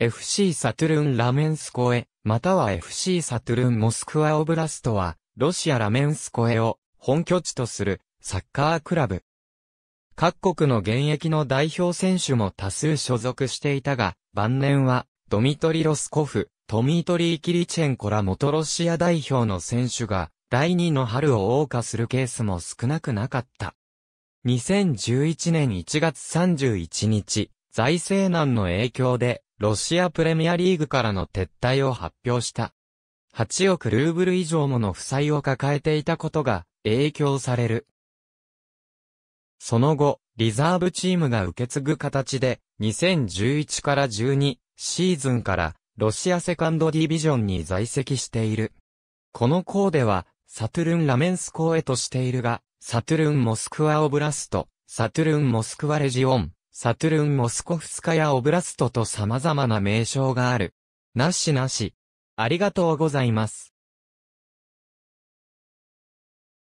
FC サトゥルン・ラメンスコエ、または FC サトゥルン・モスクワ・オブラストは、ロシア・ラメンスコエを本拠地とするサッカークラブ。各国の現役の代表選手も多数所属していたが、晩年は、ドミトリ・ロスコフ、トミートリー・キリチェンコら元ロシア代表の選手が、第2の春を謳歌するケースも少なくなかった。2011年1月31日、財政難の影響で、ロシアプレミアリーグからの撤退を発表した。8億ルーブル以上もの負債を抱えていたことが影響される。その後、リザーブチームが受け継ぐ形で、2011から12シーズンからロシアセカンドディビジョンに在籍している。この校では、サトゥルン・ラメンス校へとしているが、サトゥルン・モスクワ・オブラスト、サトゥルン・モスクワ・レジオン、サトゥルン・モスコフスカやオブラストと様々な名称がある。なしなし。ありがとうございます。